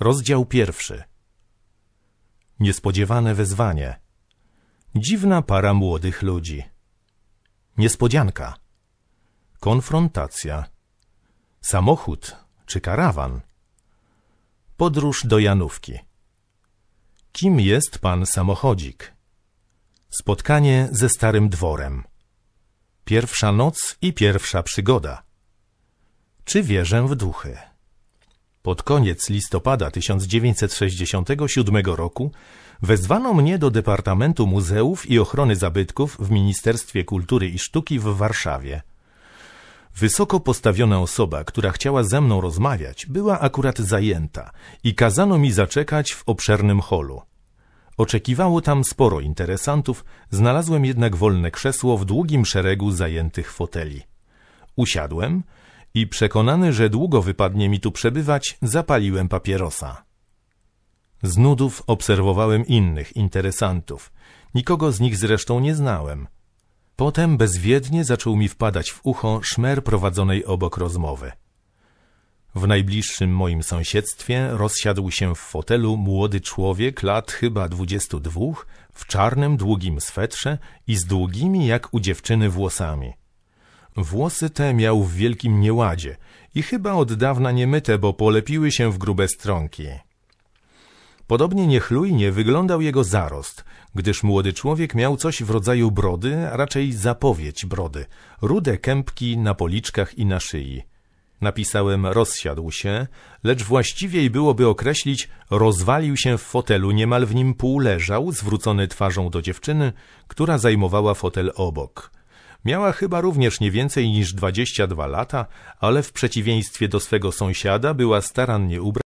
Rozdział pierwszy. Niespodziewane wezwanie. Dziwna para młodych ludzi. Niespodzianka. Konfrontacja. Samochód czy karawan. Podróż do Janówki. Kim jest pan samochodzik? Spotkanie ze starym dworem. Pierwsza noc i pierwsza przygoda. Czy wierzę w duchy? Pod koniec listopada 1967 roku wezwano mnie do Departamentu Muzeów i Ochrony Zabytków w Ministerstwie Kultury i Sztuki w Warszawie. Wysoko postawiona osoba, która chciała ze mną rozmawiać, była akurat zajęta i kazano mi zaczekać w obszernym holu. Oczekiwało tam sporo interesantów, znalazłem jednak wolne krzesło w długim szeregu zajętych foteli. Usiadłem i przekonany, że długo wypadnie mi tu przebywać, zapaliłem papierosa. Z nudów obserwowałem innych interesantów. Nikogo z nich zresztą nie znałem. Potem bezwiednie zaczął mi wpadać w ucho szmer prowadzonej obok rozmowy. W najbliższym moim sąsiedztwie rozsiadł się w fotelu młody człowiek lat chyba dwudziestu dwóch, w czarnym, długim swetrze i z długimi jak u dziewczyny włosami. Włosy te miał w wielkim nieładzie i chyba od dawna nie myte, bo polepiły się w grube strąki. Podobnie niechlujnie wyglądał jego zarost, gdyż młody człowiek miał coś w rodzaju brody, a raczej zapowiedź brody, rude kępki na policzkach i na szyi. Napisałem rozsiadł się, lecz właściwiej byłoby określić rozwalił się w fotelu, niemal w nim pół leżał, zwrócony twarzą do dziewczyny, która zajmowała fotel obok. Miała chyba również nie więcej niż 22 lata, ale w przeciwieństwie do swego sąsiada była starannie ubrana.